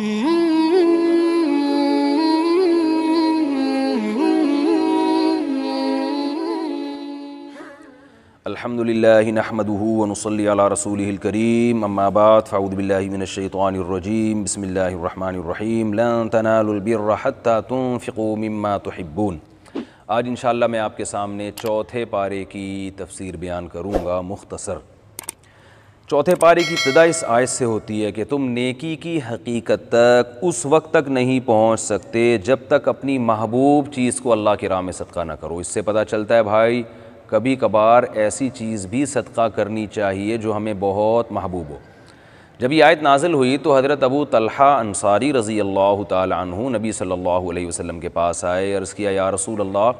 करीम अम्मा बाद फ़ऊद बिल्लाहि आज इंशाल्लाह मैं आपके सामने चौथे पारे की तफसीर बयान करूँगा मुख्तसर चौथे पारी की इब्तदा इस आयत से होती है कि तुम नेकी की हकीकत तक उस वक्त तक नहीं पहुंच सकते जब तक अपनी महबूब चीज़ को अल्लाह के राह में सदका ना करो इससे पता चलता है भाई कभी कभार ऐसी चीज़ भी सदका करनी चाहिए जो हमें बहुत महबूब हो जब ये आयत नाजिल हुई तो हज़रत अबू तलहा अंसारी रज़ी अल्लाह तु नबी सल्लल्लाहु अलैहि वसल्लम के पास आए अर्ज़ किया या रसूल अल्लाह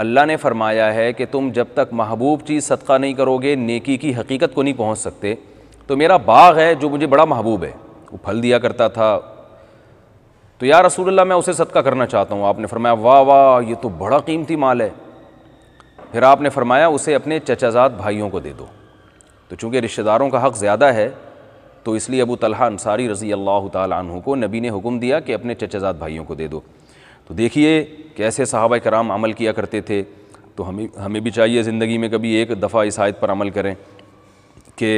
अल्लाह ने फरमाया है कि तुम जब तक महबूब चीज़ सदका नहीं करोगे नेकी की हकीकत को नहीं पहुँच सकते तो मेरा बाग है जो मुझे बड़ा महबूब है वो फल दिया करता था तो या रसूलुल्लाह मैं उसे सदका करना चाहता हूँ आपने फरमाया वाह वाह ये तो बड़ा कीमती माल है फिर आपने फरमाया उसे अपने चचाजात भाइयों को दे दो तो चूँकि रिश्तेदारों का हक़ ज़्यादा है तो इसलिए अबू तलहा अंसारी रज़ी अल्लाह तु को नबी ने हुक्म दिया कि अपने चचाजात भाइयों को दे दो तो देखिए कैसे सहाबा कराम अमल किया करते थे तो हमें हमें भी चाहिए ज़िंदगी में कभी एक दफ़ा इस आयत पर अमल करें कि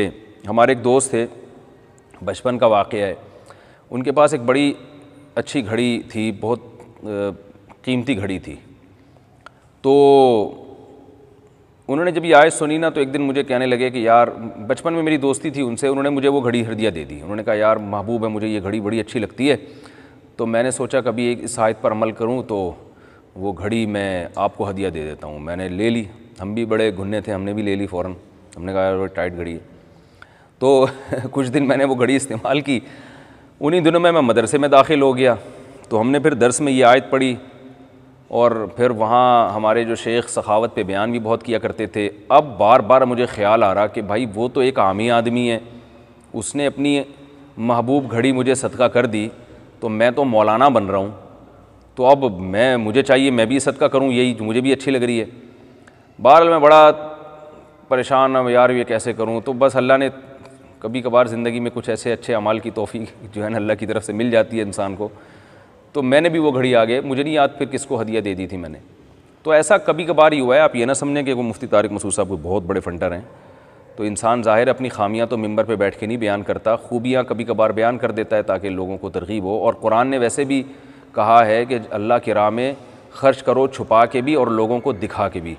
हमारे एक दोस्त थे बचपन का वाक़ है उनके पास एक बड़ी अच्छी घड़ी थी बहुत कीमती घड़ी थी तो उन्होंने जब ये आयत सुनी ना तो एक दिन मुझे कहने लगे कि यार बचपन में मेरी दोस्ती थी उनसे उन्होंने मुझे वो घड़ी हरदिया दे दी उन्होंने कहा यार महबूब है मुझे ये घड़ी बड़ी अच्छी लगती है तो मैंने सोचा कभी एक इस आयत पर अमल करूँ तो वो घड़ी मैं आपको हदिया दे देता हूँ मैंने ले ली हम भी बड़े घुन्ने थे हमने भी ले ली फ़ौर हमने कहा यार टाइट घड़ी तो कुछ दिन मैंने वो घड़ी इस्तेमाल की उन्हीं दिनों में मैं मदरसे में दाखिल हो गया तो हमने फिर दर्स में ये आयत पढ़ी और फिर वहाँ हमारे जो शेख सखावत पे बयान भी बहुत किया करते थे अब बार बार मुझे ख्याल आ रहा कि भाई वो तो एक आमी आदमी है उसने अपनी महबूब घड़ी मुझे सदका कर दी तो मैं तो मौलाना बन रहा हूँ तो अब मैं मुझे चाहिए मैं भी सदका करूँ यही मुझे भी अच्छी लग रही है बहरहाल मैं बड़ा परेशान अब यार ये कैसे करूँ तो बस अल्लाह ने कभी कभार ज़िंदगी में कुछ ऐसे अच्छे अमाल की तोहफ़ी जो है ना अल्लाह की तरफ से मिल जाती है इंसान को तो मैंने भी वो घड़ी आ गए मुझे नहीं याद फिर किसको हदिया दे दी थी मैंने तो ऐसा कभी कभार ही हुआ है आप ये ना समझें कि वो मुफ्ती तारिक मसूद साहब बहुत बड़े फंटर हैं तो इंसान ज़ाहिर अपनी ख़ामियाँ तो मंबर पर बैठ के नहीं बयान करता खूबियाँ कभी कभार बयान कर देता है ताकि लोगों को तरगीब हो और कुरान ने वैसे भी कहा है कि अल्लाह के राह में खर्च करो छुपा के भी और लोगों को दिखा के भी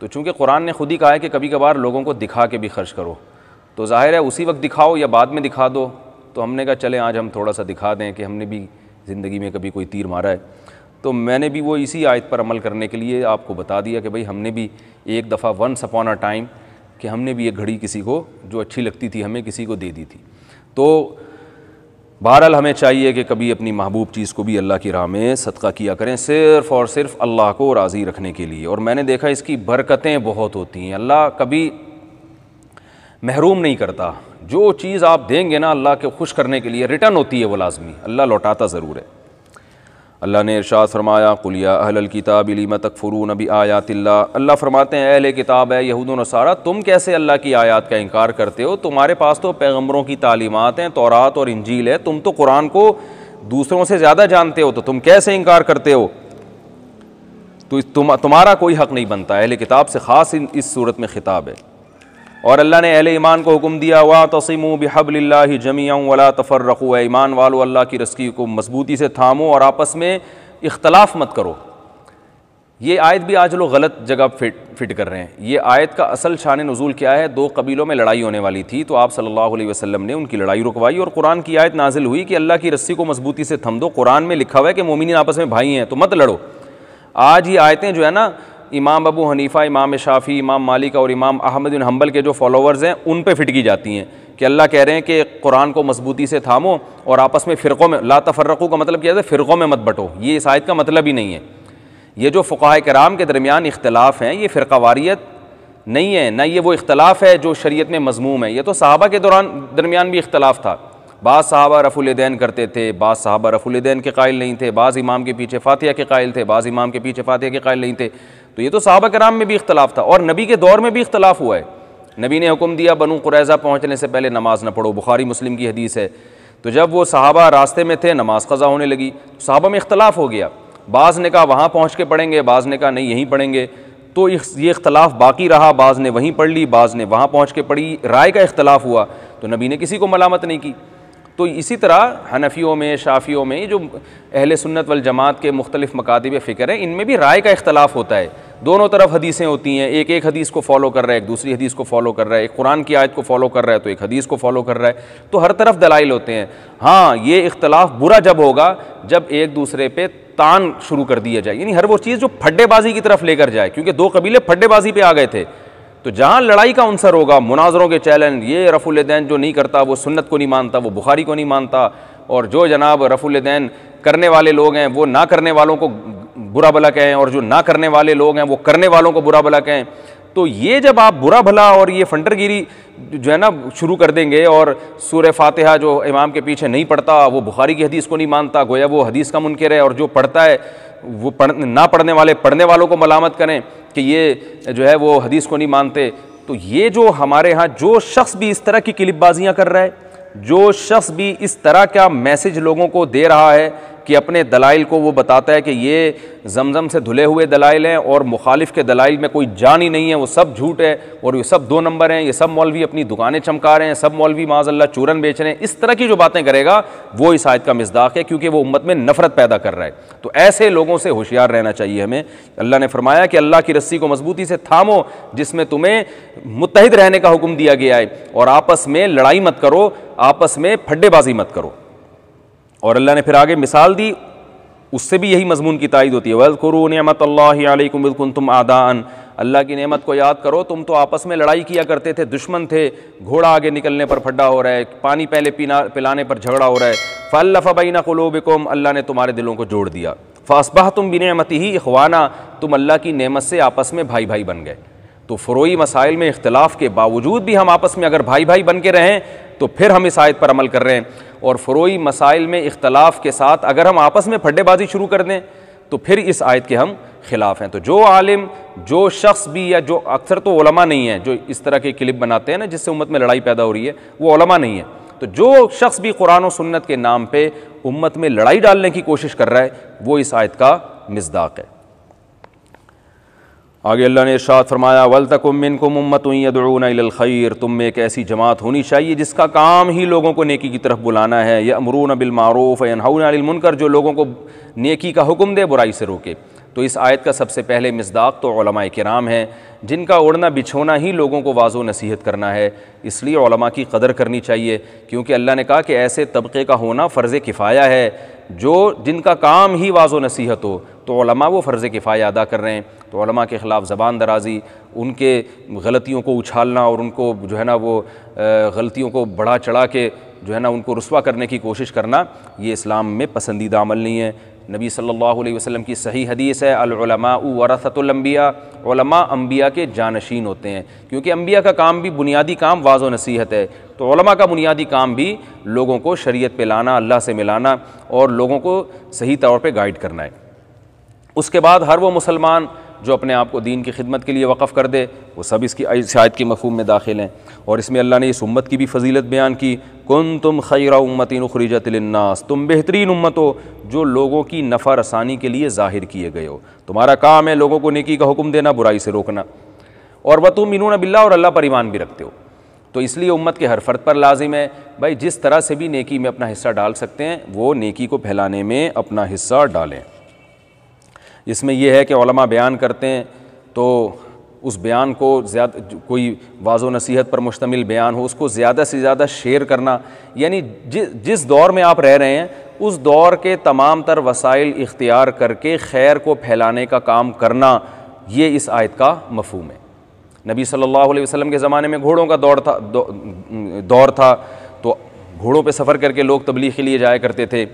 तो चूँकि कुरान ने खुद ही कहा है कि कभी कभार लोगों को दिखा के भी खर्च करो तो ज़ाहिर है उसी वक्त दिखाओ या बाद में दिखा दो तो हमने कहा चले आज हम थोड़ा सा दिखा दें कि हमने भी ज़िंदगी में कभी कोई तीर मारा है तो मैंने भी वो इसी आयत पर अमल करने के लिए आपको बता दिया कि भाई हमने भी एक दफ़ा वंस अपॉन अ टाइम कि हमने भी एक घड़ी किसी को जो अच्छी लगती थी हमें किसी को दे दी थी तो बहरहाल हमें चाहिए कि कभी अपनी महबूब चीज़ को भी अल्लाह की राह में सदका किया करें सिर्फ़ और सिर्फ अल्लाह को राज़ी रखने के लिए और मैंने देखा इसकी बरकतें बहुत होती हैं अल्लाह कभी महरूम नहीं करता जो चीज़ आप देंगे ना अल्लाह के खुश करने के लिए रिटर्न होती है वो लाजमी अल्लाह लौटाता ज़रूर है अल्लाह ने इरशाद फरमाया कुलिया अहल किताब इलीम तकफरू नबी आयातिल्ला अल्लाह फरमाते हैं अहल किताब है यहूद नसारा तुम कैसे अल्लाह की आयात का इनकार करते हो तुम्हारे पास तो पैगम्बरों की तालीमत हैं तोरात और इंजील है तुम तो कुरान को दूसरों से ज़्यादा जानते हो तो तुम कैसे इनकार करते हो तो तुम तुम्हारा कोई हक नहीं बनता अहल किताब से ख़ास इस सूरत में ख़िताब है और अल्लाह ने अहले ईमान को हुक्म दिया वा तसीम बहबल्ला जमिया वला तफ़र्रखू ईमान वालो अल्लाह की रस्की को मजबूती से थामो और आपस में इख्तलाफ मत करो ये आयत भी आज लोग गलत जगह फिट फिट कर रहे हैं ये आयत का असल शान नज़ुल क्या है दो कबीलों में लड़ाई होने वाली थी तो आप सल्लल्लाहु अलैहि वसल्लम ने उनकी लड़ाई रुकवाई और कुरान की आयत नाजिल हुई कि अल्लाह की रस्सी को मजबूती से थम दो कुरान में लिखा हुआ है कि मोमिन आपस में भाई हैं तो मत लड़ो आज ये आयतें जो है ना इमाम अबू हनीफ़ा इमाम शाफ़ी इमाम मालिक और इमाम अहमद बिन हम्बल के जो फॉलोअर्स हैं उन पर फिट की जाती हैं कि अल्लाह कह रहे हैं कि कुरान को मजबूती से थामो और आपस में फ़िरक़ों में ला तफरक़ों का मतलब क्या है फ़िरक़ों में मत बटो ये इस आयत का मतलब ही नहीं है ये जो फ़ाह कराम के दरमियान इख्तलाफ़ हैं ये फ़िरक़ावारीत नहीं है ना ये वो इख्तलाफ है जो शरीयत में मजमूम है ये तो साहबा के दौरान दरमियान भी इख्तलाफ था बाज़ साहबा रफ़ुलदैन करते थे बाज़ साहबा रफ़ुलदैन के कायल नहीं थे बाज़ इमाम के पीछे फातिया के कायल थे बाज़ इमाम के पीछे फातिया के कायल नहीं थे तो ये तो साहबा कराम में भी इख्तलाफ था और नबी के दौर में भी इख्तलाफ हुआ है नबी ने हुक्म दिया बनु कुरैज़ा पहुँचने से पहले नमाज न पढ़ो बुखारी मुस्लिम की हदीस है तो जब वो साहबा रास्ते में थे नमाज कज़ा होने लगी तो साहबा में इख्तलाफ हो गया बाज़ ने कहा वहाँ पहुँच के पढ़ेंगे बाज़ ने कहा नहीं यहीं पढ़ेंगे तो ये इख्तलाफ बाकी रहा बाज़ ने वहीं पढ़ ली बाज़ ने वहाँ पहुँच के पढ़ी राय का इख्तलाफ हुआ तो नबी ने किसी को मलामत नहीं की तो इसी तरह हनफियों में शाफियों में जो अहल सुन्नत वल जमात के मुख्तलिफ़ मकातब फ़िक्र हैं इनमें भी राय का इख्तलाफ होता है दोनों तरफ हदीसें होती हैं एक एक हदीस को फॉलो कर रहा है एक दूसरी हदीस को फॉलो कर रहा है एक कुरान की आयत को फॉलो कर रहा है तो एक हदीस को फॉलो कर रहा है तो हर तरफ दलाइल होते हैं हाँ ये इख्तलाफ बुरा जब होगा जब एक दूसरे पर तान शुरू कर दिया जाए यानी हर वो चीज़ जो फड्डेबाजी की तरफ लेकर जाए क्योंकि दो कबीले फड्डेबाजी पर आ गए थे तो जहाँ लड़ाई का अंसर होगा मुनाजरों के चैलेंज ये रफ़ुलदैन जो नहीं करता वो सुन्नत को नहीं मानता वो बुखारी को नहीं मानता और जो जनाब रफ़ुलदैन करने वाले लोग हैं वो ना करने वालों को बुरा भला कहें और जो ना करने वाले लोग हैं वो करने वालों को बुरा भला कहें तो ये जब आप बुरा भला और ये फंडरगिरी जो है ना शुरू कर देंगे और सूर फातिहा जो इमाम के पीछे नहीं पढ़ता वो बुखारी की हदीस को नहीं मानता गोया वो हदीस का मुनकर है और जो पढ़ता है वो पढ़ ना पढ़ने वाले पढ़ने वालों को मलामत करें कि ये जो है वो हदीस को नहीं मानते तो ये जो हमारे यहाँ जो शख्स भी इस तरह की क्लिपबाजियाँ कर रहा है जो शख्स भी इस तरह का मैसेज लोगों को दे रहा है कि अपने दलाइल को वो बताता है कि ये जमज़म से धुले हुए दलाइल हैं और मुखालिफ के दलाइल में कोई जान ही नहीं है वो सब झूठ है और ये सब दो नंबर हैं ये सब मौलवी अपनी दुकानें चमका रहे हैं सब मौलवी माजल्ला चूरन बेच रहे हैं इस तरह की जो बातें करेगा वो इस आयत का मजदाक है क्योंकि वो उम्मत में नफरत पैदा कर रहा है तो ऐसे लोगों से होशियार रहना चाहिए हमें अल्लाह ने फरमाया कि अल्लाह की रस्सी को मजबूती से थामो जिसमें तुम्हें मुतहद रहने का हुक्म दिया गया है और आपस में लड़ाई मत करो आपस में फड्डेबाजी मत करो और अल्लाह ने फिर आगे मिसाल दी उससे भी यही मजमून की तायद होती है करो नमत अल्लाकुम तुम आदान अल्लाह की नेमत को याद करो तुम तो आपस में लड़ाई किया करते थे दुश्मन थे घोड़ा आगे निकलने पर फड्डा हो रहा है पानी पहले पीना पिलाने पर झगड़ा हो रहा है फ़ल्लफ़बैना क़लूबिकुम अल्लाह ने तुम्हारे दिलों को जोड़ दिया फ़ासबाह तुम बिनमती ही अखवाना तुम अल्लाह की नेमत से आपस में भाई भाई बन गए तो फ़रोई मसाइल में इख्तलाफ के बावजूद भी हम आपस में अगर भाई भाई बन के रहें तो फिर हम इस आयत पर अमल कर रहे हैं और फ़रोई मसाइल में इख्तलाफ के साथ अगर हम आपस में फड्डेबाजी शुरू कर दें तो फिर इस आयत के हम खिलाफ हैं तो जो आलिम जो शख्स भी या जो अक्सर तो ओलमा नहीं है जो इस तरह के क्लिप बनाते हैं ना जिससे उम्मत में लड़ाई पैदा हो रही है वो ओलमा नहीं है तो जो शख्स भी कुरान और सुन्नत के नाम पर उम्मत में लड़ाई डालने की कोशिश कर रहा है वो इस आयत का मजदाक है आगे अल्लाह ने इरशाद फरमाया वल तकुमिन को मम्मत यदूनखैर तुम में एक ऐसी जमात होनी चाहिए जिसका काम ही लोगों को नेकी की तरफ बुलाना है या अमरून बिलमारूफ़ मनकर जो लोगों को नेकी का हुक्म दे बुराई से रोके तो इस आयत का सबसे पहले मजदाक तो कराम हैं जिनका उड़ना बिछोना ही लोगों को वाजो नसीहत करना है इसलिए की कदर करनी चाहिए क्योंकि अल्लाह ने कहा कि ऐसे तबके का होना फ़र्ज़ किफ़ाया है जो जिनका काम ही वाजो नसीहत हो तो वो फ़र्ज़ किफ़ाया अदा कर रहे हैं तो के ख़िलाफ़ ज़बान दराज़ी उनके गलतियों को उछालना और उनको जो है ना वो गलतियों को बढ़ा चढ़ा के जो है ना उनको रसवा करने की कोशिश करना ये इस्लाम में पसंदीदा अमल नहीं है नबी सल्लल्लाहु अलैहि वसल्लम की सही हदीस है अलमा वरसतुलम्बिया अम्बिया के जानशीन होते हैं क्योंकि अम्बिया का काम भी बुनियादी काम वाज नसीहत है तो का बुनियादी काम भी लोगों को शरीयत पे लाना अल्लाह से मिलाना और लोगों को सही तौर पर गाइड करना है उसके बाद हर वो मुसलमान जो अपने आप को दीन की खिदमत के लिए वक़ कर दे वो सब इसकी शायद के मफूम में दाखिल हैं और इसमें अल्लाह ने इस उम्मत की भी फजीलत बयान की कन तुम खैरा उम्मतिन खरीजतनास तुम बेहतरीन उम्मत हो जो लोगों की नफ़ा रसानी के लिए ज़ाहिर किए गए हो तुम्हारा काम है लोगों को नेकी का हुक्म देना बुराई से रोकना और वह तुम इनून बिल्ला और अल्लाह पर ईमान भी रखते हो तो इसलिए उम्मत के हर फर्द पर लाजिम है भाई जिस तरह से भी नेकी में अपना हिस्सा डाल सकते हैं वो नेकी को फैलाने में अपना हिस्सा डालें इसमें यह है कि बयान करते हैं तो उस बयान को ज़्यादा कोई वाजो नसीहत पर मुश्तमिल बयान हो उसको ज़्यादा से ज़्यादा शेयर करना यानी जि, जिस दौर में आप रह रहे हैं उस दौर के तमाम तर वसाइल इख्तियार करके खैर को फैलाने का काम करना ये इस आयत का मफहम है नबी सल्लल्लाहु अलैहि वसल्लम के ज़माने में घोड़ों का दौर था दौ, दौर था तो घोड़ों पर सफ़र करके लोग तबलीग के लिए जाया करते थे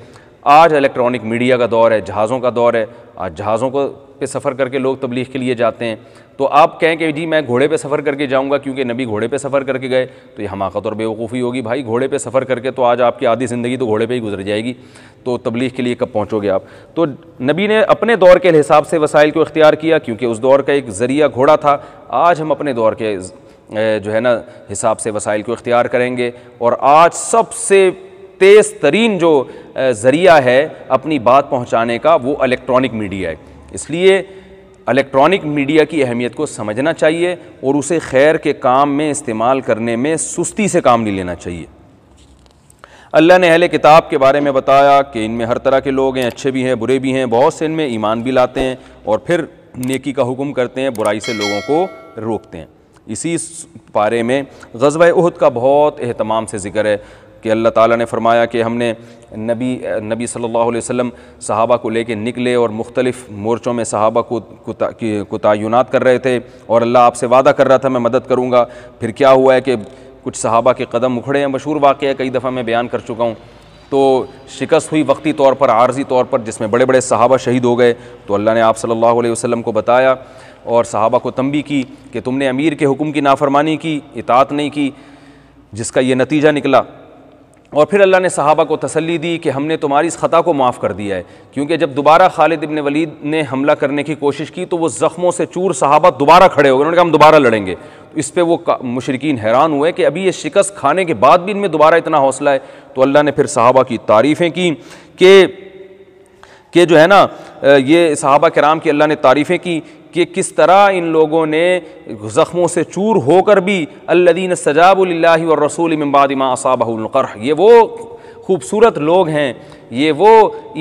आज इलेक्ट्रॉनिक मीडिया का दौर है जहाज़ों का दौर है आज जहाज़ों को पे सफ़र करके लोग तबलीग के लिए जाते हैं तो आप कहें कि जी मैं घोड़े पे सफ़र करके जाऊंगा क्योंकि नबी घोड़े पे सफ़र करके गए तो ये हमाकत और बेवकूफ़ी होगी भाई घोड़े पे सफ़र करके तो आज आपकी आधी ज़िंदगी तो घोड़े पे ही गुजर जाएगी तो तबलीग के लिए कब पहुँचोगे आप तो नबी ने अपने दौर के हिसाब से वसाइल को इख्तियार किया क्योंकि उस दौर का एक ज़रिया घोड़ा था आज हम अपने दौर के जो है ना हिसाब से वसाइल को इख्तियार करेंगे और आज सबसे तेज़ तरीन जो ज़रिया है अपनी बात पहुँचाने का वो अलेक्ट्रॉनिक मीडिया है इसलिए इलेक्ट्रॉनिक मीडिया की अहमियत को समझना चाहिए और उसे खैर के काम में इस्तेमाल करने में सुस्ती से काम नहीं लेना चाहिए अल्लाह ने अहले किताब के बारे में बताया कि इनमें हर तरह के लोग हैं अच्छे भी हैं बुरे भी हैं बहुत से इनमें ईमान भी लाते हैं और फिर नेकी का हुक्म करते हैं बुराई से लोगों को रोकते हैं इसी पारे में गजब उहद का बहुत अहतमाम से जिक्र है कि अल्लाह ताला ने फरमाया कि हमने नबी नबी सल्लल्लाहु अलैहि वसल्लम सहाबा को लेके निकले और मुख्तलिफ़ मोर्चों में सहाबा को कुता, कर रहे थे और अल्लाह आपसे वादा कर रहा था मैं मदद करूँगा फिर क्या हुआ है कि कुछ सहाबा के कदम उखड़े हैं मशहूर वाक़ है कई दफ़ा मैं बयान कर चुका हूँ तो शिकस्त हुई वक्ती तौर पर आर्जी तौर पर जिसमें बड़े बड़े सहाबा शहीद हो गए तो अल्लाह ने आप सल्लल्लाहु अलैहि वसल्लम को बताया और सहाबा को तंबी की कि तुमने अमीर के हुक्म की नाफरमानी की इतात नहीं की जिसका ये नतीजा निकला और फिर अल्लाह ने सहाबा को तसली दी कि हमने तुम्हारी इस ख़ता को माफ़ कर दिया है क्योंकि जब दोबारा खालिद इबन वलीद ने हमला करने की कोशिश की तो वो ज़ख्मों से चूर सहाबा दोबारा खड़े हो गए उन्होंने कहा हम दोबारा लड़ेंगे तो इस पर वो मशरकिन हैरान हुए कि अभी ये शिकस्त खाने के बाद भी इनमें दोबारा इतना हौसला है तो अल्लाह ने फिर सहाबा की तारीफ़ें की कि के जो है ना ये सहाबा कराम की अल्लाह ने तारीफ़ें की कि किस तरह इन लोगों ने ज़ख्मों से चूर होकर भी अल्लदीन सजाबुल्ला और रसूल मबादमा असाबुलकर ये वो खूबसूरत लोग हैं ये वो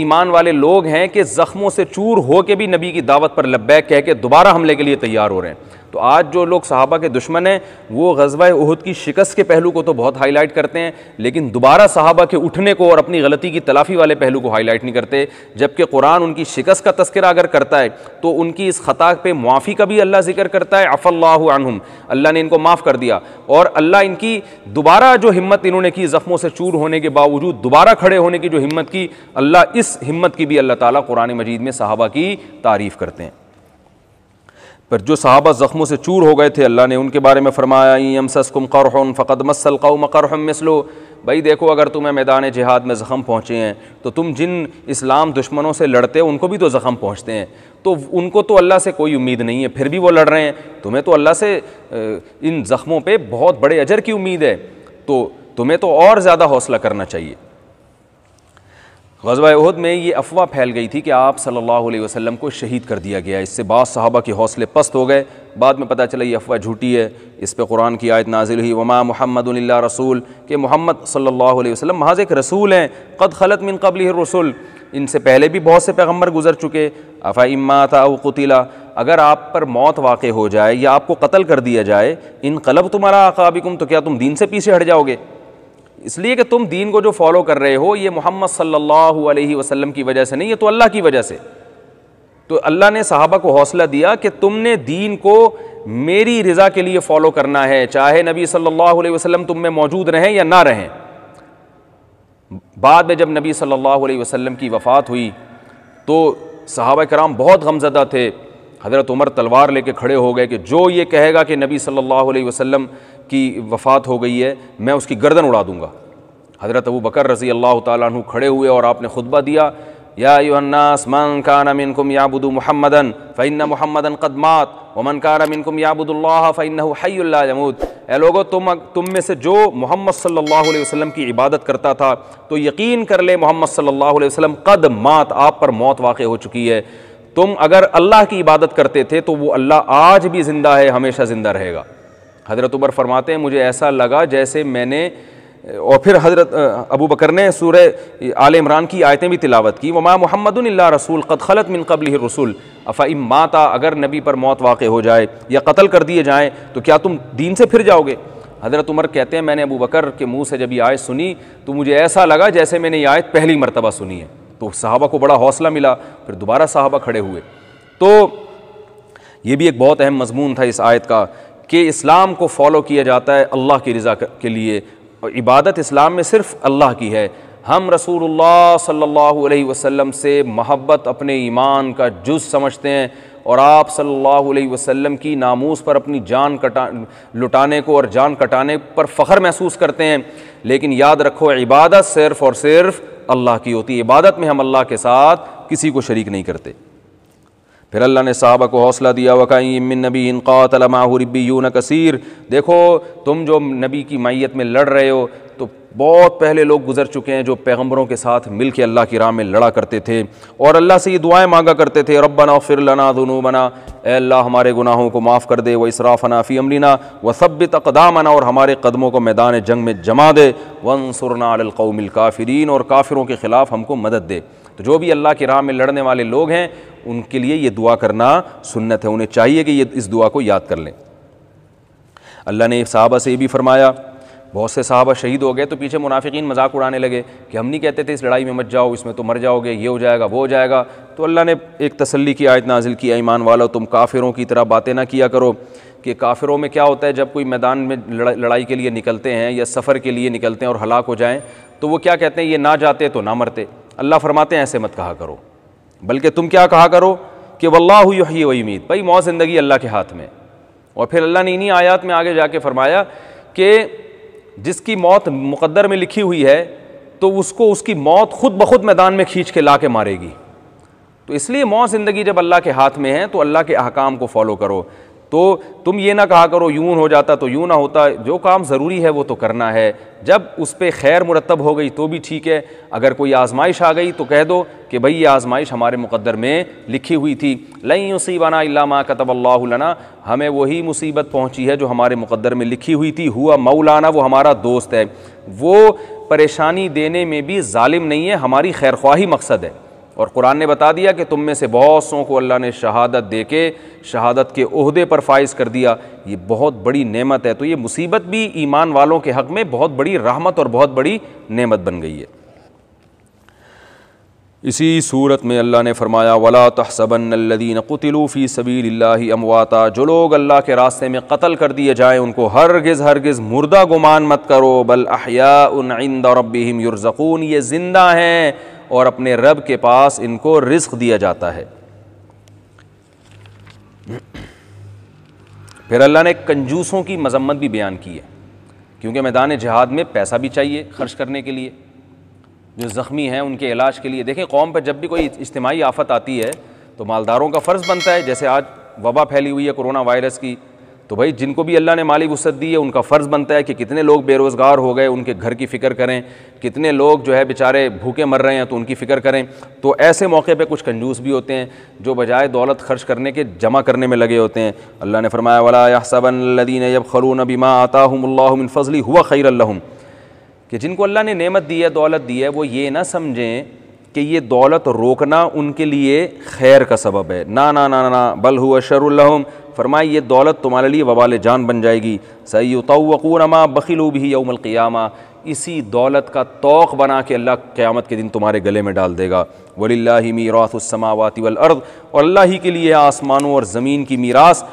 ईमान वाले लोग हैं कि ज़ख्मों से चूर हो के भी नबी की दावत पर लब्बैक कह के दोबारा हमले के लिए तैयार हो रहे हैं तो आज जो लोग सहाबा के दुश्मन हैं वो गजबा उहद की शिकस्त के पहलू को तो बहुत हाईलाइट करते हैं लेकिन दोबारा सहाबा के उठने को और अपनी गलती की तलाफ़ी वाले पहलू को हाईलाइट नहीं करते जबकि कुरान उनकी शिकस्त का तस्करा अगर करता है तो उनकी इस ख़ता पे मुआफ़ी का भी अल्लाह जिक्र करता है अफ़ल्लाम अल्लाह ने इनको माफ़ कर दिया और अल्लाह इनकी दोबारा जो हिम्मत इन्होंने की ज़ख्मों से चूर होने के बावजूद दोबारा खड़े होने की जो हिम्मत की भी अल्लाह इस हिम्मत की भी अल्लाह ताला कुरान मजीद में साहबा की तारीफ़ करते हैं पर जो साहबा ज़ख्मों से चूर हो गए थे अल्लाह ने उनके बारे में फरमाया यम सस्कुम करहन फ़कत मसल कौ करहम मिसलो भाई देखो अगर तुम्हें मैदान जिहाद में ज़ख़म पहुँचे हैं तो तुम जिन इस्लाम दुश्मनों से लड़ते हो उनको भी तो ज़ख़म पहुँचते हैं तो उनको तो अल्लाह से कोई उम्मीद नहीं है फिर भी वो लड़ रहे हैं तुम्हें तो अल्लाह से इन ज़ख़मों पर बहुत बड़े अजर की उम्मीद है तो तुम्हें तो और ज़्यादा हौसला करना चाहिए गजवा अहद में ये अफवाह फैल गई थी कि आप सल्लल्लाहु अलैहि वसल्लम को शहीद कर दिया गया इससे बाद साहबा के हौसले पस्त हो गए बाद में पता चला ये अफवाह झूठी है इस पर कुरान की आयत नाजिल हुई वमा मोहम्मद रसूल के मोहम्मद सल्लल्लाहु अलैहि वसल्लम महाज एक रसूल हैं कद खलत मिन कबल रसूल इनसे पहले भी बहुत से पैगम्बर गुजर चुके अफ़ा इम्मा था कुतिला अगर आप पर मौत वाक़ हो जाए या आपको कत्ल कर दिया जाए इन कलब तुम्हारा आकाबिकुम तो क्या तुम दीन से पीछे हट जाओगे इसलिए कि तुम दीन को जो फॉलो कर रहे हो ये मोहम्मद सल्लल्लाहु अलैहि वसल्लम की वजह से नहीं ये तो अल्लाह की वजह से तो अल्लाह ने साहबा को हौसला दिया कि तुमने दीन को मेरी रज़ा के लिए फ़ॉलो करना है चाहे नबी सल्लल्लाहु अलैहि वसल्लम तुम में मौजूद रहें या ना रहें बाद में जब नबी सल्लल्लाहु अलैहि वसल्लम की वफ़ात हुई तो साहबा कराम बहुत गमजदा थे हज़रत उमर तलवार लेके खड़े हो गए कि जो ये कहेगा कि नबी सल्लल्लाहु अलैहि वसल्लम की वफ़ात हो गई है मैं उसकी गर्दन उड़ा दूँगा हज़रत अबू बकर रज़ी अल्लाह तु खड़े हुए और आपने खुतबा दिया या युहन्नास मन कान कुम याबुदु मुहम्मदन फ़ैन मुहम्मदन कदमात वमन कान कुम याबुदुल्लाह फ़ैन हयुल्ला ए लोगो तुम तुम में से जो मोहम्मद सल्लल्लाहु अलैहि वसल्लम की इबादत करता था तो यकीन कर ले मोहम्मद सल्लल्लाहु अलैहि वसल्लम कद मात आप पर मौत वाक़ हो चुकी है तुम अगर अल्लाह की इबादत करते थे तो वो अल्लाह आज भी ज़िंदा है हमेशा ज़िंदा रहेगा हज़रत उमर फरमाते हैं मुझे ऐसा लगा जैसे मैंने और फिर हज़रत अबू बकर ने सूर आल इमरान की आयतें भी तिलावत की वमा मोहम्मद रसूल कद खलत मिन कबल रसूल अफ़ाई माता अगर नबी पर मौत वाक़ हो जाए या कत्ल कर दिए जाएँ तो क्या तुम दीन से फिर जाओगे हज़रत उमर कहते हैं मैंने अबू बकर के मुँह से जब यह आयत सुनी तो मुझे ऐसा लगा जैसे मैंने ये आयत पहली मरतबा सुनी है तो साहबा को बड़ा हौसला मिला फिर दोबारा साहबा खड़े हुए तो ये भी एक बहुत अहम मजमून था इस आयत का कि इस्लाम को फॉलो किया जाता है अल्लाह की रज़ा के लिए और इबादत इस्लाम में सिर्फ अल्लाह की है हम रसूल सल्लल्लाहु अलैहि वसल्लम से महब्बत अपने ईमान का जुज़ समझते हैं और आप सल्लल्लाहु अलैहि वसल्लम की नामूस पर अपनी जान कटा लुटाने को और जान कटाने पर फ़ख्र महसूस करते हैं लेकिन याद रखो इबादत सिर्फ़ और सिर्फ़ अल्लाह की होती है इबादत में हम अल्लाह के साथ किसी को शरीक नहीं करते फिर अल्लाह ने साहबा को हौसला दिया वकाई इमिन नबी इन यू नसीर देखो तुम जो नबी की मैत में लड़ रहे हो तो बहुत पहले लोग गुजर चुके हैं जो पैगम्बरों के साथ मिल के अल्लाह की राह में लड़ा करते थे और अल्लाह से ये दुआएँ मांगा करते थे रबना फिर लना धुनू बना अल्लाह हमारे गुनाहों को माफ़ कर दे व इसराफ़ना फ़ी अमलिना व सब तकदामना और हमारे कदमों को मैदान जंग में जमा दे वनसरनालकौमिल काफरीन और काफिरों के ख़िलाफ़ हमको मदद दे तो जो भी अल्लाह की राह में लड़ने वाले लोग हैं उनके लिए ये दुआ करना सुन्नत है उन्हें चाहिए कि ये इस दुआ को याद कर लें अल्लाह ने साहबा से ये भी फरमाया बहुत से साहबा शहीद हो गए तो पीछे मुनाफिकीन मजाक उड़ाने लगे कि हम नहीं कहते थे इस लड़ाई में मत जाओ इसमें तो मर जाओगे ये हो जाएगा वो हो जाएगा तो अल्लाह ने एक तसल्ली की आयत नाजिल किया ईमान वालों तुम काफिरों की तरह बातें ना किया करो कि काफिरों में क्या होता है जब कोई मैदान में लड़ाई के लिए निकलते हैं या सफ़र के लिए निकलते हैं और हलाक हो जाएँ तो वो क्या कहते हैं ये ना जाते तो ना मरते अल्लाह फरमाते हैं ऐसे मत कहा करो बल्कि तुम क्या कहा करो कि वल्लाह यही उम्मीद भाई मौत ज़िंदगी अल्लाह के हाथ में और फिर अल्लाह ने इन्हीं आयात में आगे जाके फरमाया कि जिसकी मौत मुकद्दर में लिखी हुई है तो उसको उसकी मौत खुद ब खुद मैदान में खींच के ला के मारेगी तो इसलिए मौत ज़िंदगी जब अल्लाह के हाथ में है तो अल्लाह के अहकाम को फॉलो करो तो तुम ये ना कहा करो यूं हो जाता तो यूँ ना होता जो काम ज़रूरी है वो तो करना है जब उस पर खैर मुरतब हो गई तो भी ठीक है अगर कोई आजमाइश आ गई तो कह दो कि भाई ये आजमाइश हमारे मुकद्दर में लिखी हुई थी लई मुसीबाना इलामा कतबल्लाना हमें वही मुसीबत पहुँची है जो हमारे मुकद्दर में लिखी हुई थी हुआ मौलाना वो हमारा दोस्त है वो परेशानी देने में भी ालिम नहीं है हमारी खैरख्वाही मकसद है और कुरान ने बता दिया कि तुम में से बहुत सौ को अल्लाह ने शहादत दे के शहादत के उहदे पर फाइज कर दिया ये बहुत बड़ी नेमत है तो ये मुसीबत भी ईमान वालों के हक़ में बहुत बड़ी राहमत और बहुत बड़ी नेमत बन गई है इसी सूरत में अल्लाह ने फरमाया वला तहसबन कतलूफ़ी सबील अमवाता जो लोग अल्लाह के रास्ते में कत्ल कर दिए जाएँ उनको हरगिज़ हरगिज़ मुर्दा गुमान मत करो बल अहिया उन आइंदा युरज़कून ये ज़िंदा हैं और अपने रब के पास इनको रिस्क दिया जाता है फिर अल्लाह ने कंजूसों की मजम्मत भी बयान की है क्योंकि मैदान जहाद में पैसा भी चाहिए खर्च करने के लिए जो ज़ख्मी हैं उनके इलाज के लिए देखें कौम पर जब भी कोई इज्तमाही आफत आती है तो मालदारों का फ़र्ज़ बनता है जैसे आज वबा फैली हुई है कोरोना वायरस की तो भाई जिनको भी अल्लाह ने माली वसत दी है उनका फ़र्ज़ बनता है कि कितने लोग बेरोज़गार हो गए उनके घर की फ़िक्र करें कितने लोग जो है बेचारे भूखे मर रहे हैं तो उनकी फ़िक्र करें तो ऐसे मौके पे कुछ कंजूस भी होते हैं जो बजाय दौलत खर्च करने के जमा करने में लगे होते हैं अल्लाह ने फरमाया वाला लदीन यब खलू नबी माँ आता हूँ फजली हुआ खैर कि जिनको अल्लाह ने नेमत दी है दौलत दी है वो ये ना समझें कि ये दौलत रोकना उनके लिए खैर का सबब है ना ना ना ना बल हुआ शरुल्लहम फरमाए ये दौलत तुम्हारे लिए वबाल जान बन जाएगी सही तवकूनमा बखिलू भी क़ियामा इसी दौलत का तोक़ बना के अल्लाह क़्यामत के दिन तुम्हारे गले में डाल देगा वली ही मीरासमावती वलअर्द और अल्लाह ही के लिए आसमानों और ज़मीन की मीरास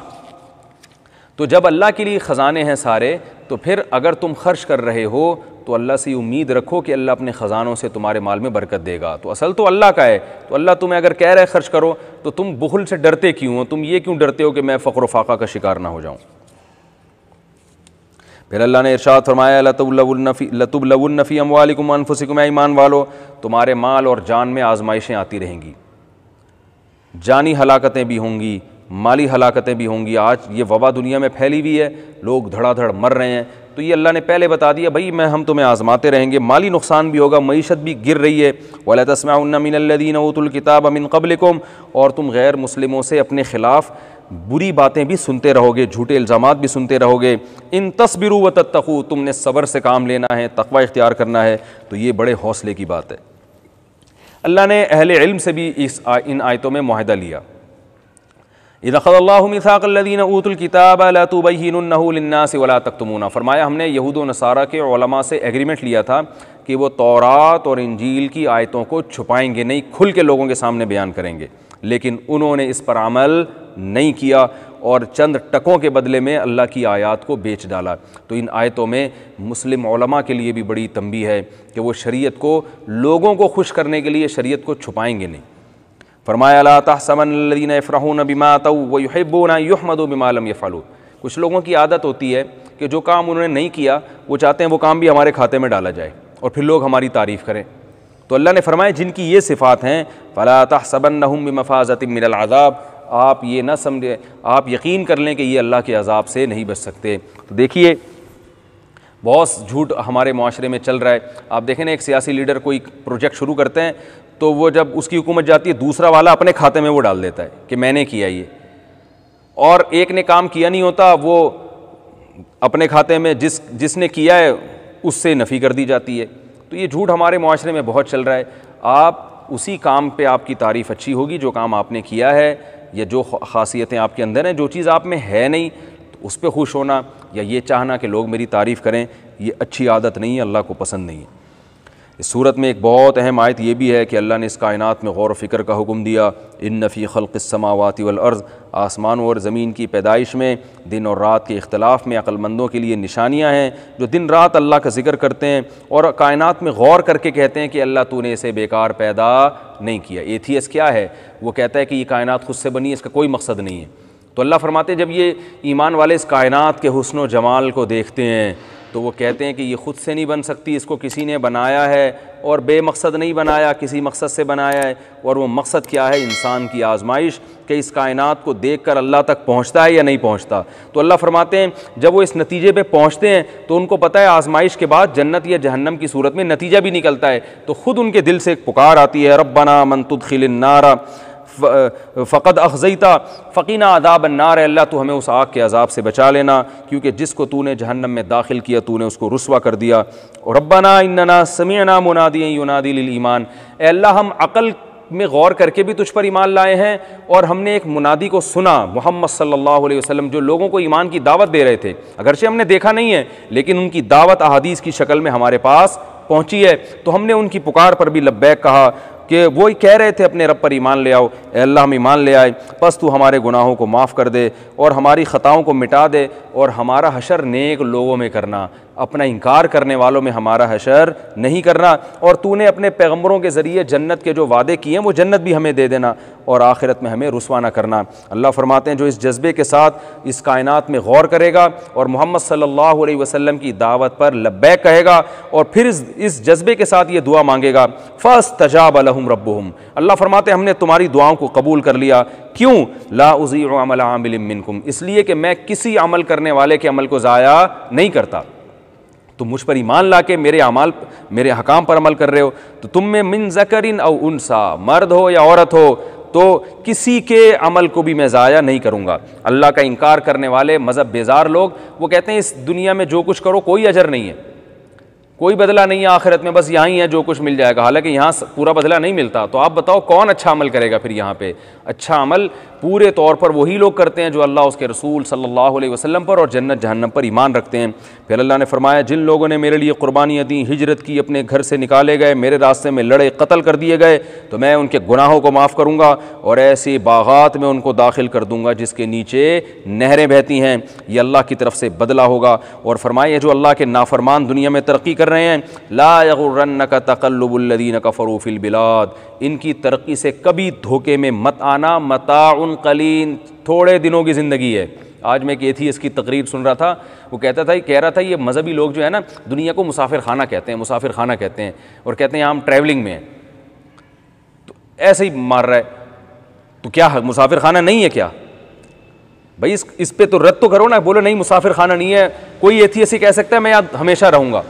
तो जब अल्लाह के लिए ख़जाने हैं सारे तो फिर अगर तुम खर्च कर रहे हो तो अल्लाह से उम्मीद रखो कि अल्लाह अपने ख़ज़ानों से तुम्हारे माल में बरकत देगा तो असल तो अल्लाह का है तो अल्लाह तुम्हें अगर कह रहे ख़र्च करो तो तुम बहुल से डरते क्यों हो तुम ये क्यों डरते हो कि मैं फ़क्र फाका का शिकार ना हो जाऊँ फिर अल्लाह ने इरशाद फरमाया लतुबलनफ़ी लतुबलनफ़ी अमवालिकुम अनफुसिकुम ईमान वालो तुम्हारे माल और जान में आजमाइशें आती रहेंगी जानी हलाकतें भी होंगी माली हलाकतें भी होंगी आज ये वबा दुनिया में फैली हुई है लोग धड़ाधड़ मर रहे हैं तो ये अल्लाह ने पहले बता दिया भाई मैं हम तुम्हें आजमाते रहेंगे माली नुकसान भी होगा मीशत भी गिर रही है वाला तस्माउन्नमिनदीन ओतुल्किताब अमिन कबलकुम और तुम गैर मुस्लिमों से अपने ख़िलाफ़ बुरी बातें भी सुनते रहोगे झूठे इल्ज़ाम भी सुनते रहोगे इन तस्बिर व तत्तु तुमने सब्र से काम लेना है तकवा इख्तियार करना है तो ये बड़े हौसले की बात है अल्लाह ने अहल इल्म से भी इस आ, इन आयतों में माहदा लिया इदख़ल्लासाक़ीन ऊतलकिताब लतुबैनन्नास वला तकतमूना फरमाया हमने यहूद नसारा के ओलमा से एग्रीमेंट लिया था कि वो तौरात और इंजील की आयतों को छुपाएंगे नहीं खुल के लोगों के सामने बयान करेंगे लेकिन उन्होंने इस पर अमल नहीं किया और चंद टकों के बदले में अल्लाह की आयत को बेच डाला तो इन आयतों में मुस्लिम ओलमा के लिए भी बड़ी तंबी है कि वो शरीयत को लोगों को खुश करने के लिए शरीयत को छुपाएंगे नहीं फरमाया ला तहसमन युहमद बिमालम यफ़ालू कुछ लोगों की आदत होती है कि जो काम उन्होंने नहीं किया वो चाहते हैं वो काम भी हमारे खाते में डाला जाए और फिर लोग हमारी तारीफ़ करें तो अल्लाह ने फरमाया जिनकी ये सिफ़ात हैं फ़ला सबन नहम बमफ़ाज़त मिनलाज़ाब आप ये ना समझें आप यकीन कर लें कि ये अल्लाह के अजाब से नहीं बच सकते तो देखिए बहुत झूठ हमारे माशरे में चल रहा है आप देखें ना एक सियासी लीडर कोई प्रोजेक्ट शुरू करते हैं तो वो जब उसकी हुकूमत जाती है दूसरा वाला अपने खाते में वो डाल देता है कि मैंने किया ये और एक ने काम किया नहीं होता वो अपने खाते में जिस जिसने किया है उससे नफ़ी कर दी जाती है तो ये झूठ हमारे माशरे में बहुत चल रहा है आप उसी काम पे आपकी तारीफ़ अच्छी होगी जो काम आपने किया है या जो खासियतें आपके अंदर हैं जो चीज़ आप में है नहीं तो उस पर खुश होना या ये चाहना कि लोग मेरी तारीफ़ करें ये अच्छी आदत नहीं है अल्लाह को पसंद नहीं है इस सूरत में एक बहुत अहम आयत यह भी है कि अल्लाह ने इस कायनात में गौर फ़िक्र का हुक्म दिया इन नफ़ी खलकसमावाती वर्ज़ आसमान और ज़मीन की पैदाइश में दिन और रात के इख्तलाफ में अक्लमंदों के लिए निशानियाँ हैं जो दिन रात अल्लाह का जिक्र करते हैं और कायनात में गौर करके कहते हैं कि अल्लाह तू ने इसे बेकार पैदा नहीं किया एथियस क्या है वो कहता है कि ये कायनात खुद से बनी इसका कोई मकसद नहीं है तो अल्लाह फरमाते जब ये ईमान वाले इस कायनात के हसन जमाल को देखते हैं तो वो कहते हैं कि ये ख़ुद से नहीं बन सकती इसको किसी ने बनाया है और बेमकसद नहीं बनाया किसी मकसद से बनाया है और वो मकसद क्या है इंसान की आजमाइश कि इस कायनात को देख कर अल्लाह तक पहुँचता है या नहीं पहुँचता तो अल्लाह फरमाते हैं जब वो इस नतीजे पर पहुँचते हैं तो उनको पता है आजमाइश के बाद जन्नत या जहन्नम की सूरत में नतीजा भी निकलता है तो ख़ुद उनके दिल से एक पुकार आती है रब्बना मन तुदखिल नारा फ़कद अखजैता फ़कीना आदाब नार अल्लाह तो हमें उस आग के अजाब से बचा लेना क्योंकि जिसको तू ने जहन्नम में दाखिल किया ने उसको रसवा कर दिया और रब्बाना इन्ना समीना मुनादी युनादी ईमान एल्ला हम अकल में गौर करके भी तुझ पर ईमान लाए हैं और हमने एक मुनादी को सुना मोहम्मद सल्लल्लाहु अलैहि वसल्लम जो लोगों को ईमान की दावत दे रहे थे अगरचे हमने देखा नहीं है लेकिन उनकी दावत अहादीस की शक्ल में हमारे पास पहुंची है तो हमने उनकी पुकार पर भी लब्बैक कहा कि वो ही कह रहे थे अपने रब पर ईमान ले आओ अल्लाह हम ईमान ले आए बस तू हमारे गुनाहों को माफ़ कर दे और हमारी ख़ताओं को मिटा दे और हमारा हशर नेक लोगों में करना अपना इनकार करने वालों में हमारा हशर नहीं करना और तूने अपने पैगम्बरों के ज़रिए जन्नत के जो वादे किए हैं वो जन्नत भी हमें दे देना और आखिरत में हमें रुसवा करना अल्लाह फरमाते हैं जो इस जज्बे के साथ इस कायनत में गौर करेगा और मोहम्मद सल्ला वसलम की दावत पर लब्बैक कहेगा और फिर इस इस जज्बे के साथ ये दुआ मांगेगा फ़स तजाब अलहम रबहम अल्लाह फरमाते हमने तुम्हारी दुआओं को कबूल कर लिया क्यों लाउज़ी अमल आमिल मिनकुम इसलिए कि मैं किसी अमल करने वाले के अमल को ज़ाया नहीं करता तुम मुझ पर ईमान ला के मेरे अमाल मेरे हकाम पर अमल कर रहे हो तो तुम में मिन जकरिन और उनसा मर्द हो या औरत हो तो किसी के अमल को भी मैं ज़ाया नहीं करूँगा अल्लाह का इनकार करने वाले मज़हब बेजार लोग वो कहते हैं इस दुनिया में जो कुछ करो कोई अजर नहीं है कोई बदला नहीं है आखिरत में बस यहाँ ही है जो कुछ मिल जाएगा हालांकि यहाँ पूरा बदला नहीं मिलता तो आप बताओ कौन अच्छा अमल करेगा फिर यहाँ पे अच्छा अमल पूरे तौर पर वही लोग करते हैं जो अल्लाह उसके रसूल सल्लल्लाहु अलैहि वसल्लम पर और जन्नत जहन्नम पर ईमान रखते हैं फिर अल्लाह ने फरमाया जिन लोगों ने मेरे लिए कुर्बानियाँ दी हिजरत की अपने घर से निकाले गए मेरे रास्ते में लड़े कत्ल कर दिए गए तो मैं उनके गुनाहों को माफ़ करूँगा और ऐसे बागात में उनको दाखिल कर दूँगा जिसके नीचे नहरें बहती हैं ये अल्लाह की तरफ से बदला होगा और फरमाए जो अल्लाह के नाफरमान दुनिया में तरक्की कर रहे हैं लायन का तकल्लुबुल्लिन का फ़रूफ़िल बिलाद इनकी तरक्की से कभी धोखे में मत आना मता मताउन कलीन थोड़े दिनों की ज़िंदगी है आज मैं एक एथीएस तकरीर सुन रहा था वो कहता था कह रहा था ये मज़हबी लोग जो है ना दुनिया को मुसाफिर खाना कहते हैं मुसाफिर खाना कहते हैं और कहते हैं हम ट्रैवलिंग में हैं तो ऐसे ही मार रहा है तो क्या मुसाफिर खाना नहीं है क्या भाई इस इस पर तो रद्द तो करो ना बोलो नहीं मुसाफिर खाना नहीं है कोई थी ऐसी कह सकता है मैं यहाँ हमेशा रहूँगा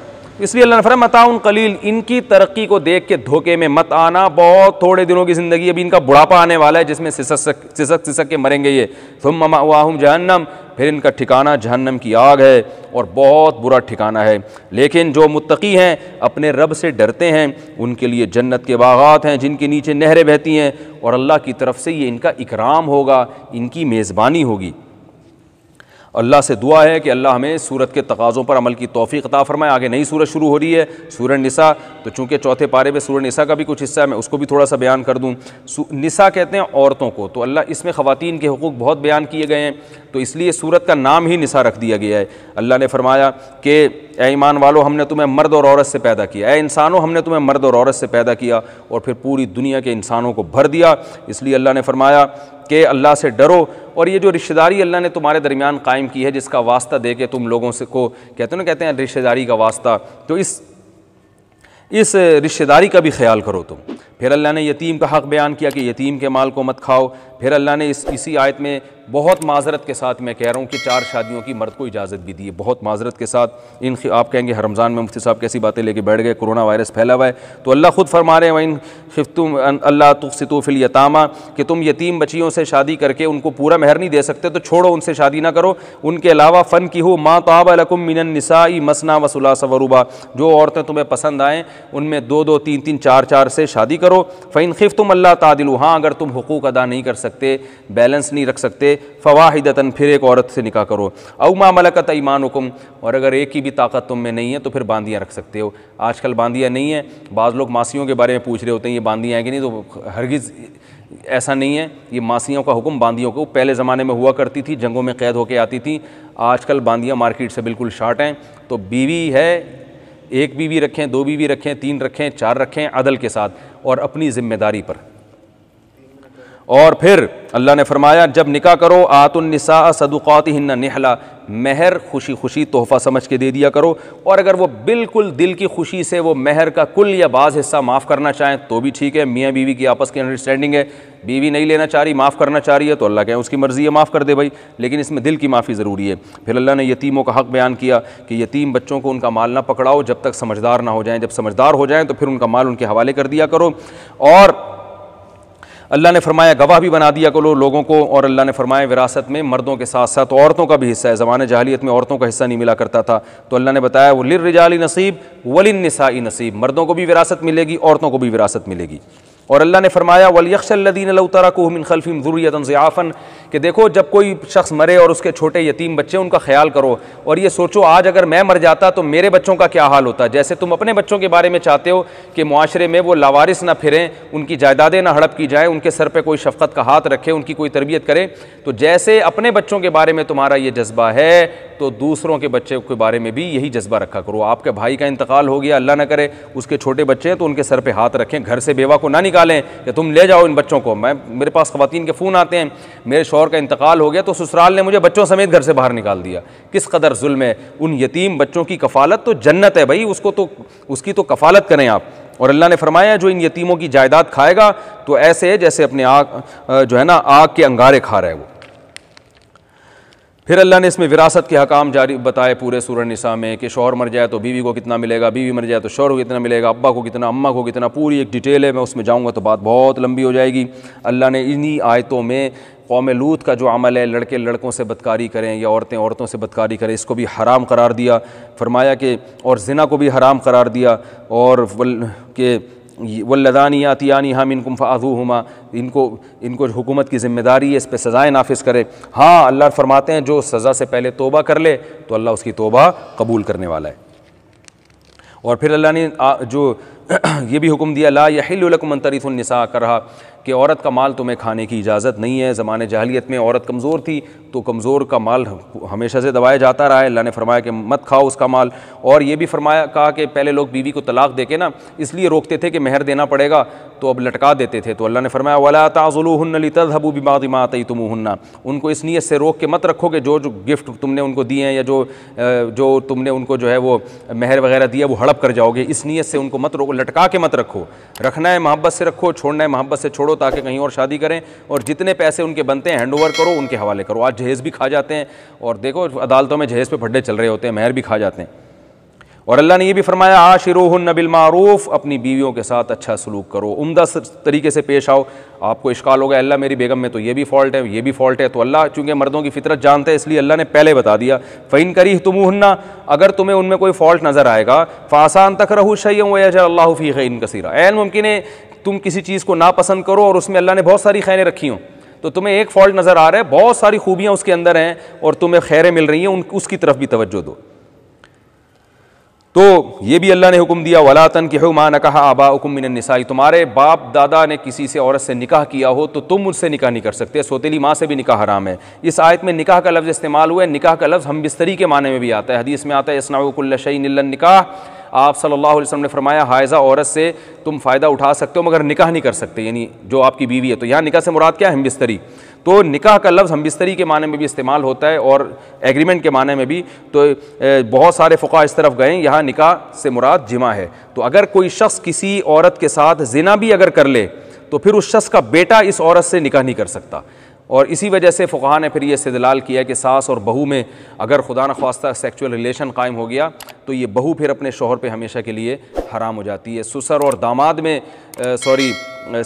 इसलिए अल्लाह फरम मताउन कलील इनकी तरक्की को देख के धोखे में मत आना बहुत थोड़े दिनों की ज़िंदगी अभी इनका बुढ़ापा आने वाला है जिसमें सिसक सिसक के मरेंगे ये तुम ममाहम जहन्नम फिर इनका ठिकाना जहन्नम की आग है और बहुत बुरा ठिकाना है लेकिन जो मुतकी हैं अपने रब से डरते हैं उनके लिए जन्नत के बागात हैं जिनके नीचे नहरें बहती हैं और अल्लाह की तरफ से ये इनका इकराम होगा इनकी मेज़बानी होगी अल्लाह से दुआ है कि अल्लाह हमें सूरत के तकाज़ों पर अमल की तोफ़ी अता फ़रमाए आगे नई सूरत शुरू हो रही है सूर निसा तो चूँकि चौथे पारे में सूर निसा का भी कुछ हिस्सा है मैं उसको भी थोड़ा सा बयान कर दूँ निसा कहते हैं औरतों को तो अल्लाह इसमें ख़वान के हकूक़ बहुत बयान किए गए हैं तो इसलिए सूरत का नाम ही निसा रख दिया गया है अल्लाह ने फरमाया कि ए ईमान वालों हमने तुम्हें मर्द और औरत से पैदा किया ए इंसानों हमने तुम्हें मर्द और औरत से पैदा किया और फिर पूरी दुनिया के इंसानों को भर दिया इसलिए अल्लाह ने फरमाया कि अल्लाह से डरो और ये जो रिश्तेदारी अल्लाह ने तुम्हारे दरमियान कायम की है जिसका वास्ता दे के तुम लोगों से को कहते हो ना कहते हैं रिश्तेदारी का वास्ता तो इस इस रिश्तेदारी का भी ख्याल करो तुम फिर अल्लाह ने यतीम का हक़ बयान किया कि यतीम के माल को मत खाओ फिर अल्लाह ने इस इसी आयत में बहुत माजरत के साथ मैं कह रहा हूँ कि चार शादियों की मर्द को इजाज़त भी दी है बहुत माजरत के साथ इन आप कहेंगे हर रमज़ान में मुफ्ती साहब कैसी बातें लेके बैठ गए कोरोना वायरस फैला हुआ है तो अल्लाह ख़ुद फरमा रहे हैं वहीं अल्लाह तुफ़िल यतामा कि तुम यतीम बच्चियों से शादी करके उनको पूरा महर नहीं दे सकते तो छोड़ो उनसे शादी ना करो उनके अलावा फ़न की हो माँ तो मिनन नसाई मसना वसुला सवरूबा जो औरतें तुम्हें पसंद आएँ उनमें दो दो तीन तीन चार चार से शादी करो करो फ़ैन खिफ तुम अल्लाह तादिलू हाँ अगर तुम हकूक़ अदा नहीं कर सकते बैलेंस नहीं रख सकते फ़वाहिदतन फिर एक औरत से निकाह करो अवमा मलकत ईमान हुकुम और अगर एक ही भी ताकत तुम में नहीं है तो फिर बांदियाँ रख सकते हो आजकल बांदियाँ नहीं हैं बाज़ लोग मासीियों के बारे में पूछ रहे होते हैं ये बांदियाँ हैं कि नहीं तो हरगिज़ ऐसा नहीं है ये मासियों का हुक्म बांदियों को पहले ज़माने में हुआ करती थी जंगों में कैद होकर आती थी आजकल बांदियाँ मार्केट से बिल्कुल शार्ट हैं तो बीवी है एक बीवी रखें दो बीवी रखें तीन रखें चार रखें अदल के साथ और अपनी ज़िम्मेदारी पर और फिर अल्लाह ने फरमाया जब निका करो आतुलनसा सदुक़ात हिन्न नहला महर खुशी खुशी तोहफ़ा समझ के दे दिया करो और अगर वो बिल्कुल दिल की खुशी से वो महर का कुल या बाज़ हिस्सा माफ़ करना चाहें तो भी ठीक है मियाँ बीवी की आपस की अंडरस्टैंडिंग है बीवी नहीं लेना चाह रही माफ़ करना चाह रही है तो अल्लाह कहें उसकी मर्ज़ी है माफ़ कर दे भाई लेकिन इसमें दिल की माफ़ी ज़रूरी है फिर अल्लाह ने यतीमों का हक़ बयान किया कि यतीम बच्चों को उनका माल ना पकड़ाओ जब तक समझदार ना हो जाए जब समझदार हो जाएँ तो फिर उनका माल उनके हवाले कर दिया करो और अल्लाह ने फरमाया गवाह भी बना दिया करो लोगों को और अल्लाह ने फरमाया विरासत में मर्दों के साथ साथ औरतों का भी हिस्सा है ज़माने जहलीत में औरतों का हिस्सा नहीं मिला करता था तो अल्लाह ने बताया वो लिर रिजाली नसीब वलिन नसाई नसीब मर्दों को भी विरासत मिलेगी औरतों को भी विरासत मिलेगी और अल्लाह ने फरमाया वलयक्षल्लिन तरकुमिन खलफिम ज़ुरियतन ज़ियाफ़न कि देखो जब कोई शख्स मरे और उसके छोटे यतीम बच्चे उनका ख्याल करो और ये सोचो आज अगर मैं मर जाता तो मेरे बच्चों का क्या हाल होता जैसे तुम अपने बच्चों के बारे में चाहते हो कि माशरे में वो लावारिस ना फिरें उनकी जायदादें ना हड़प की जाएँ उनके सर पर कोई शफकत का हाथ रखें उनकी कोई तरबियत करें तो जैसे अपने बच्चों के बारे में तुम्हारा ये जज्बा है तो दूसरों के बच्चे के बारे में भी यही जज्बा रखा करो आपके भाई का इंतकाल हो गया अल्लाह ना करे उसके छोटे बच्चे हैं तो उनके सर पे हाथ रखें घर से बेवा को ना निकालें कि तुम ले जाओ इन बच्चों को मैं मेरे पास खुवान के फ़ोन आते हैं मेरे शोर का इंतकाल हो गया तो ससुराल ने मुझे बच्चों समेत घर से बाहर निकाल दिया किस कदर जुल्म है उन यतीम बच्चों की कफालत तो जन्नत है भाई उसको तो उसकी तो कफालत करें आप और अल्लाह ने फरमाया जो इन यतीमों की जायदाद खाएगा तो ऐसे है जैसे अपने आग जो है ना आग के अंगारे खा रहे हैं वो फिर अल्लाह ने इसमें विरासत के हकाम जारी बताए पूरे सूरन निसा में कि शोहर मर जाए तो बीवी को कितना मिलेगा बीवी मर जाए तो शोहर को कितना मिलेगा अब्बा को कितना अम्मा को कितना पूरी एक डिटेल है मैं उसमें जाऊँगा तो बात बहुत लंबी हो जाएगी अल्लाह ने इन्हीं आयतों में कौम लूत का जो अमल है लड़के लड़कों से बदकारी करें या औरतें औरतों से बदकारी करें इसको भी हराम करार दिया फरमाया कि और ज़िना को भी हराम करार दिया और के वल्लदानियातियानी हम इनको फ़ाजू हम इनको इनको हुकूमत की ज़िम्मेदारी है इस पर सज़ाएँ नाफिज करे हाँ अल्लाह फरमाते हैं जो सज़ा से पहले तोबा कर ले तो अल्लाह उसकी तोबा कबूल करने वाला है और फिर अल्लाह ने जो ये भी हुक्म दिया ला यहिलकुम तरीफ़ुलनसा कर रहा कि औरत का माल तुम्हें खाने की इजाज़त नहीं है ज़माने जहलीत में औरत कमज़ोर थी तो कमज़ोर का माल हमेशा से दबाया जाता रहा है अल्लाह ने फरमाया कि मत खाओ उसका माल और ये भी फरमाया कहा कि पहले लोग बीवी को तलाक दे के ना इसलिए रोकते थे कि महर देना पड़ेगा तो अब लटका देते थे तो अल्लाह ने फरमाया वाला ताज़ुलहनली तजहबू बिमाद तुम हन्ना उनको इस नीयत से रोक के मत रखो कि जो जो गिफ्ट तुमने उनको दिए हैं या जो जो तुमने उनको जो है वो महर वगैरह दिया वो हड़प कर जाओगे इस नीयत से उनको मत रोको लटका के मत रखो रखना है मोहब्बत से रखो छोड़ना है मोहब्बत से छोड़ो छोड़ो ताकि कहीं और शादी करें और जितने पैसे उनके बनते हैं हैंड ओवर करो उनके हवाले करो आज जहेज़ भी खा जाते हैं और देखो अदालतों में जहेज़ पर फड्डे चल रहे होते हैं महर भी खा जाते हैं और अल्लाह ने यह भी फरमाया आशिरोहन बिल मारूफ अपनी बीवियों के साथ अच्छा सलूक करो उमदा तरीके से पेश आओ आपको इश्काल होगा अल्लाह मेरी बेगम में तो ये भी फॉल्ट है ये भी फॉल्ट है तो अल्लाह चूंकि मर्दों की फितरत जानते हैं इसलिए अल्लाह ने पहले बता दिया फ़ैन करी तुमहन्ना अगर तुम्हें उनमें कोई फॉल्ट नज़र आएगा फ़ासान तक रहू शैम वजर अल्लाह फ़ी इन कसीरा एन मुमकिन है तुम किसी चीज़ को नापसंद करो और उसमें अल्लाह ने बहुत सारी खैरें रखी हों तो तुम्हें एक फॉल्ट नज़र आ रहा है बहुत सारी खूबियाँ उसके अंदर हैं और तुम्हें खैरें मिल रही हैं उन उसकी तरफ भी तवज्जो दो तो ये भी अल्लाह ने हुक्म दिया वलातन कि हो माँ न कहा आबा हुकुम मिन निसाई तुम्हारे बाप दादा ने किसी से औरत से निकाह किया हो तो तुम उससे निकाह नहीं कर सकते सोतेली माँ से भी निकाह हराम है इस आयत में निकाह का लफ्ज़ इस्तेमाल हुआ है निकाह का लफ्ज़ हम बिस्तरी के माने में भी आता है हदीस में आता है इसनाकुल्लशई निल्लन निकाह आप सल्लल्लाहु अलैहि वसल्लम ने फरमाया हायजा औरत से तुम फ़ायदा उठा सकते हो मगर निकाह नहीं कर सकते यानी जो आपकी बीवी है तो यहाँ निकाह से मुराद क्या है हम बिस्तरी तो निकाह का लफ्ज़ हम बिस्तरी के माने में भी इस्तेमाल होता है और एग्रीमेंट के माने में भी तो बहुत सारे फ़ुका इस तरफ गए यहाँ निकाह से मुराद जिमा है तो अगर कोई शख्स किसी औरत के साथ जिना भी अगर कर ले तो फिर उस शख्स का बेटा इस औरत से निकाह नहीं कर सकता और इसी वजह से फ़ुहा ने फिर यह इस्तलाल किया कि सास और बहू में अगर खुदा न खास्ता सेक्चुअल रिलेशन कायम हो गया तो ये बहू फिर अपने शोहर पे हमेशा के लिए हराम हो जाती है ससुर और दामाद में सॉरी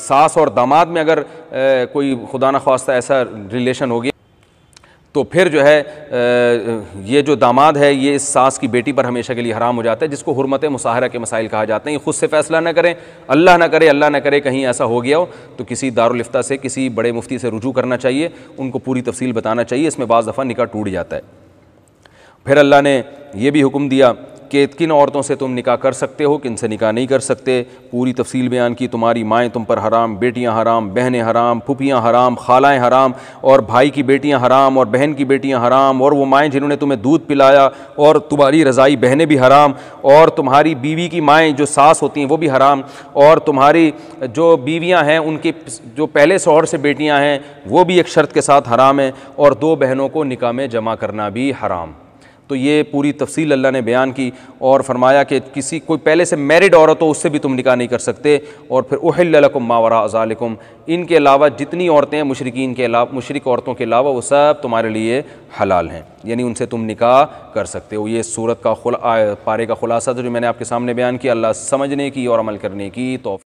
सास और दामाद में अगर आ, कोई खुदा न खास्ता ऐसा रिलेशन हो गया तो फिर जो है ये जो दामाद है ये इस सास की बेटी पर हमेशा के लिए हराम हो जाता है जिसको हरमत मुसाहरा के मसाइल कहा जाते हैं ये ख़ुद से फ़ैसला ना करें अल्लाह ना करे अल्लाह ना करे कहीं ऐसा हो गया हो तो किसी दारुलफ्ता से किसी बड़े मुफ्ती से रुजू करना चाहिए उनको पूरी तफसील बताना चाहिए इसमें बज़ दफ़ा निका टूट जाता है फिर अल्लाह ने यह भी हुक्म दिया कि किन औरतों से तुम निकाह कर सकते हो किन से निकाह नहीं कर सकते पूरी तफसील बयान की तुम्हारी माएँ तुम पर हराम बेटियाँ हराम बहनें हराम पुपियाँ हराम खालाएँ हराम और भाई की बेटियाँ हराम और बहन की बेटियाँ हराम और वो माएँ जिन्होंने तुम्हें दूध पिलाया और तुम्हारी रज़ाई बहनें भी हराम और तुम्हारी बीवी की माएँ जो सास होती हैं वो भी हराम और तुम्हारी जो बीवियाँ हैं उनके जो पहले शोहर से बेटियाँ हैं वो भी एक शर्त के साथ हराम हैं और दो बहनों को निकाह में जमा करना भी हराम तो ये पूरी तफसील अल्लाह ने बयान की और फरमाया कि किसी कोई पहले से मैरिड औरत हो उससे भी तुम निकाह नहीं कर सकते और फिर उहलकुम मावरा अजालकुम इनके अलावा जितनी औरतें मुशरकिन के अलावा मुशरक औरतों के अलावा वो सब तुम्हारे लिए हलाल हैं यानी उनसे तुम निकाह कर सकते हो ये सूरत का खुला पारे का खुलासा जो मैंने आपके सामने बयान किया अल्लाह समझने की और अमल करने की तो